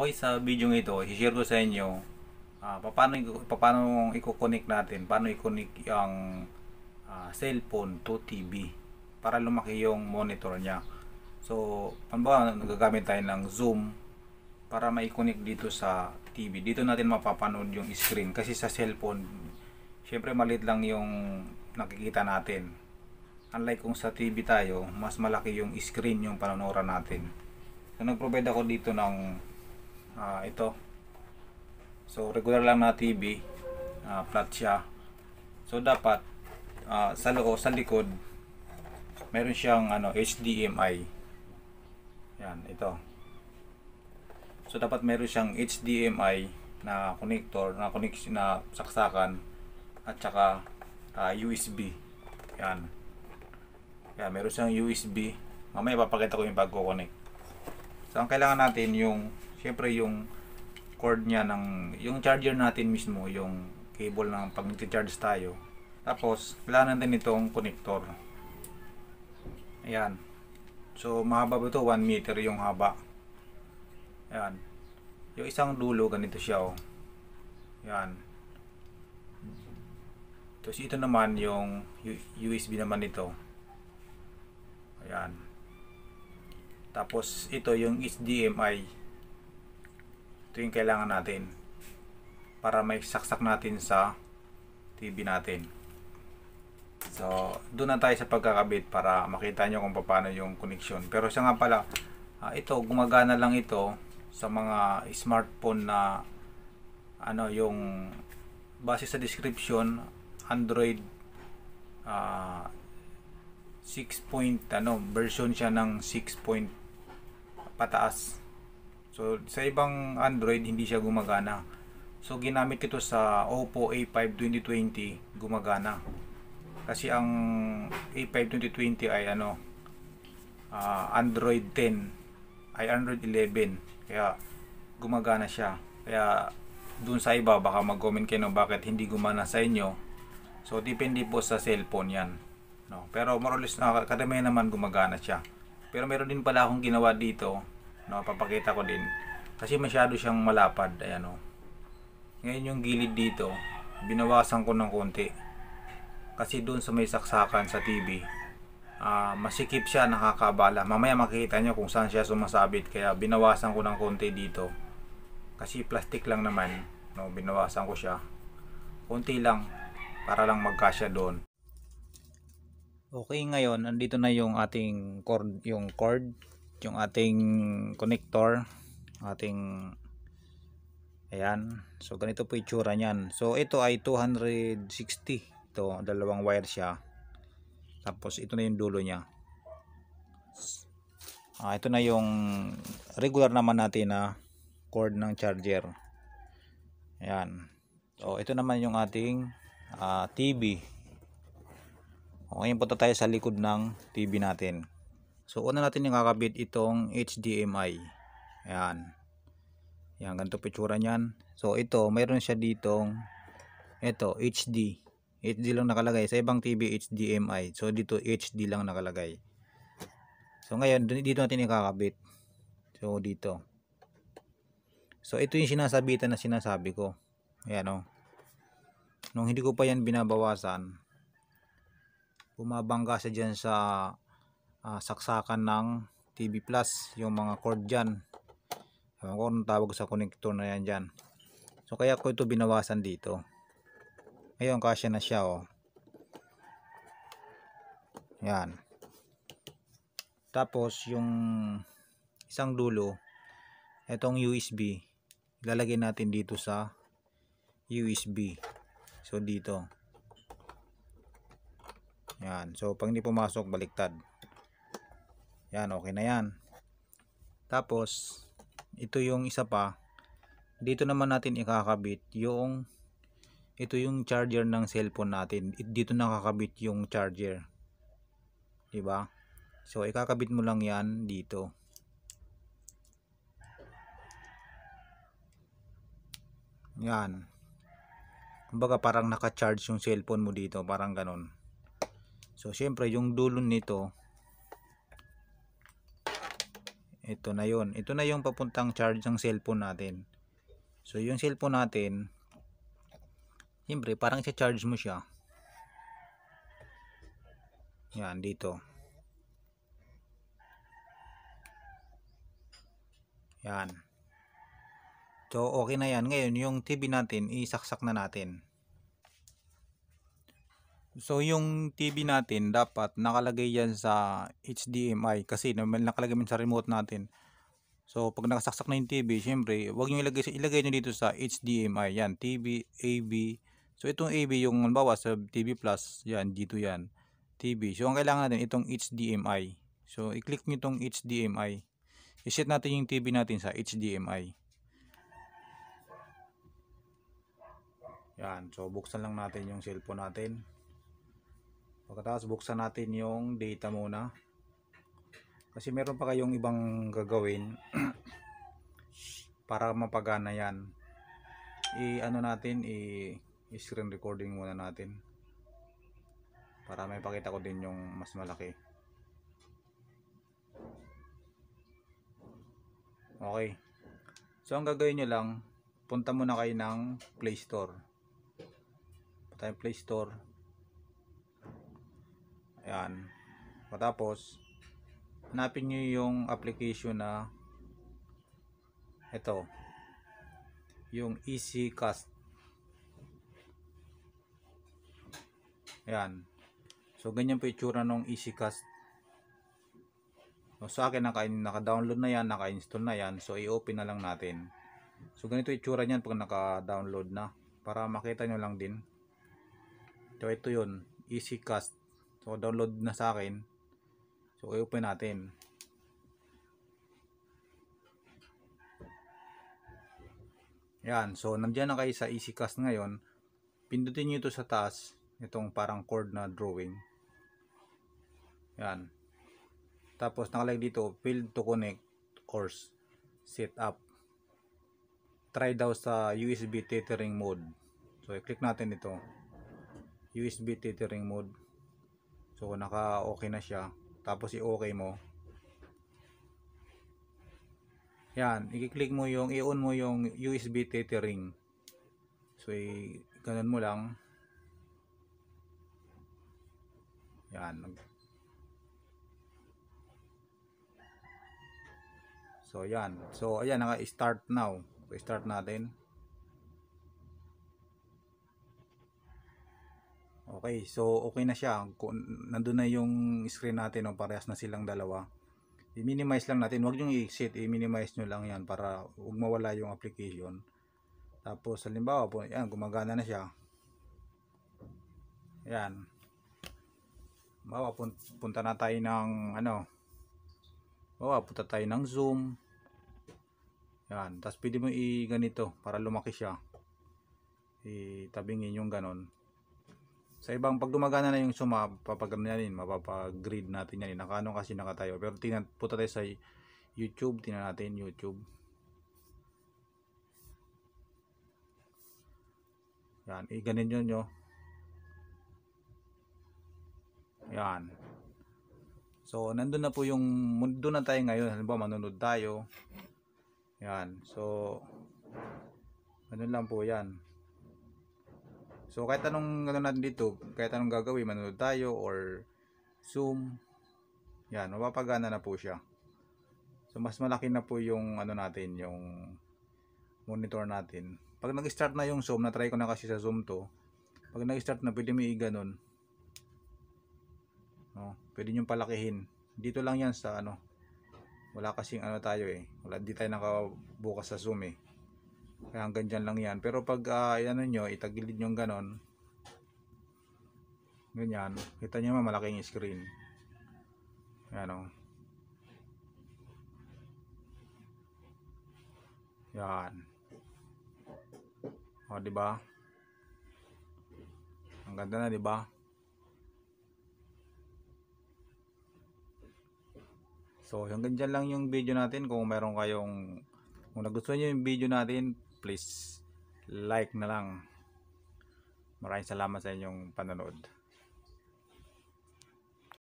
Okay, sa video ng ito, i-share ko sa inyo uh, paano, paano i-connect natin, paano i-connect ang uh, cellphone to TV para lumaki yung monitor niya. So, pambawa, nagagamit tayo ng Zoom para ma-connect dito sa TV. Dito natin mapapanood yung screen kasi sa cellphone, syempre maliit lang yung nakikita natin. Unlike kung sa TV tayo, mas malaki yung screen yung panonoran natin. So, nag-provide ako dito ng uh, ito so regular lang na TV uh, ah, flat siya so dapat uh, sa loob sa likod meron siyang ano HDMI yan ito so dapat meron siyang HDMI na connector na connection na saksakan at saka uh, USB yan kaya meron siyang USB mamaya papakita ko yung pag-connect so ang kailangan natin yung syempre yung cord niya ng yung charger natin mismo yung cable ng pag charge tayo tapos wala na din itong connector ayan so mahaba ba ito 1 meter yung haba ayan yung isang dulo ganito siya oh ayan tapos ito naman yung USB naman nito ayan tapos ito yung HDMI ito yung kailangan natin para may saksak natin sa TV natin. So, doon na tayo sa pagkakabit para makita nyo kung paano yung connection. Pero siya nga pala, uh, ito, gumagana lang ito sa mga smartphone na ano yung base sa description Android uh, ah, 6 point ano version siya ng 6 point pataas So, sa ibang Android, hindi siya gumagana. So, ginamit ko ito sa Oppo A5 2020, gumagana. Kasi ang A5 2020 ay ano, uh, Android 10, ay Android 11. Kaya, gumagana siya. Kaya, dun sa iba, baka mag-comment kayo bakit hindi gumana sa inyo. So, depende po sa cellphone yan. No? Pero, more or less, uh, naman gumagana siya. Pero, meron din pala akong ginawa dito no papakita ko din kasi masyado siyang malapad ayan o ngayon yung gilid dito binawasan ko ng konti kasi doon sa may saksakan sa TV uh, ah, masikip siya nakakabala mamaya makikita nyo kung saan siya sumasabit kaya binawasan ko ng konti dito kasi plastic lang naman no binawasan ko siya konti lang para lang magkasya doon okay ngayon andito na yung ating cord yung cord yung ating connector ating ayan so ganito po itsura nyan so ito ay 260 ito dalawang wire siya tapos ito na yung dulo nya ah, ito na yung regular naman natin na cord ng charger ayan so ito naman yung ating uh, ah, TV okay punta tayo sa likod ng TV natin So, una natin yung kakabit itong HDMI. Ayan. Ayan, ganito pitsura niyan. So, ito, mayroon siya ditong, ito, HD. HD lang nakalagay. Sa ibang TV, HDMI. So, dito, HD lang nakalagay. So, ngayon, dito natin ikakabit. So, dito. So, ito yung sinasabitan na sinasabi ko. Ayan, o. Oh. Nung hindi ko pa yan binabawasan, bumabangga siya dyan sa uh, saksakan ng TV plus yung mga cord dyan ewan ko anong tawag sa connector na yan dyan so kaya ko ito binawasan dito ngayon kasya na siya oh yan tapos yung isang dulo itong USB ilalagay natin dito sa USB so dito yan so pag hindi pumasok baliktad yan, okay na yan. Tapos, ito yung isa pa. Dito naman natin ikakabit yung, ito yung charger ng cellphone natin. Dito nakakabit yung charger. ba? Diba? So, ikakabit mo lang yan dito. Yan. Kumbaga parang naka-charge yung cellphone mo dito. Parang ganun. So, syempre, yung dulo nito, ito na yon ito na yung papuntang charge ng cellphone natin so yung cellphone natin siyempre parang i-charge mo siya yan dito yan so okay na yan ngayon yung TV natin isaksak na natin So yung TV natin dapat nakalagay yan sa HDMI kasi nakalagay man sa remote natin. So pag nakasaksak na yung TV, syempre, wag niyo ilagay ilagay niyo dito sa HDMI. Yan, TV AV. So itong AV yung halimbawa sa TV Plus, yan dito yan. TV. So ang kailangan natin itong HDMI. So i-click niyo itong HDMI. I-set natin yung TV natin sa HDMI. Yan, so buksan lang natin yung cellphone natin. Pagkatapos buksan natin yung data muna. Kasi meron pa kayong ibang gagawin para mapagana yan. I-ano natin, i-screen recording muna natin. Para may pakita ko din yung mas malaki. Okay. So ang gagawin niyo lang, punta muna kayo ng Play Store. Punta Play Store. Yan. Matapos, hanapin nyo yung application na ito. Yung Easy Cast. Yan. So, ganyan po itsura ng Easy Cast. So, sa akin, naka, naka-download na yan, naka-install na yan. So, i-open na lang natin. So, ganito itsura niyan pag naka-download na. Para makita nyo lang din. So, ito yun. Easy Cast. So, download na sa akin. So, i-open natin. Yan. So, nandiyan na kayo sa EasyCast ngayon. Pindutin nyo ito sa taas. Itong parang cord na drawing. Yan. Tapos, nakalag dito, field to connect or set up. Try daw sa USB tethering mode. So, i-click natin ito. USB tethering mode so naka okay na siya tapos i-okay mo yan i-click mo yung i-on mo yung USB tethering so i ganun mo lang yan so yan so ayan naka-start now so, start natin Okay, so okay na siya. Nandun na yung screen natin, no? parehas na silang dalawa. I-minimize lang natin. Huwag yung i-exit, i-minimize nyo lang yan para huwag mawala yung application. Tapos, halimbawa po, yan, gumagana na siya. Yan. Bawa, punta na tayo ng, ano, bawa, punta tayo ng zoom. Yan. Tapos, pwede mo i-ganito para lumaki siya. i Itabingin yung ganon. Sa ibang, pag gumagana na yung suma, papagana natin, mapapag-grid natin yan. nakano kasi nakatayo. Pero tingnan, puta tayo sa YouTube. Tingnan natin YouTube. Yan, eh, ganun yun nyo. Yan. So, nandun na po yung, mundo na tayo ngayon. Halimbawa, manunod tayo. Yan. So, ganun lang po yan. So kahit anong ano natin dito, kahit anong gagawin, manood tayo or Zoom. Yan, mapapagana na po siya. So mas malaki na po yung ano natin, yung monitor natin. Pag nag-start na yung Zoom, na-try ko na kasi sa Zoom to. Pag nag-start na, pwede may ganun. No, pwede nyo palakihin. Dito lang yan sa ano. Wala kasing ano tayo eh. Wala, di tayo nakabukas sa Zoom eh. Kaya hanggang dyan lang yan. Pero pag uh, ano nyo, itagilid nyo ganon. Ganyan. Kita nyo naman malaking screen. Ayan o. Oh. Yan. O, ba? Diba? Ang ganda na, ba? Diba? So, hanggang dyan lang yung video natin. Kung meron kayong, kung nagustuhan nyo yung video natin, please like na lang. Maraming salamat sa inyong panonood.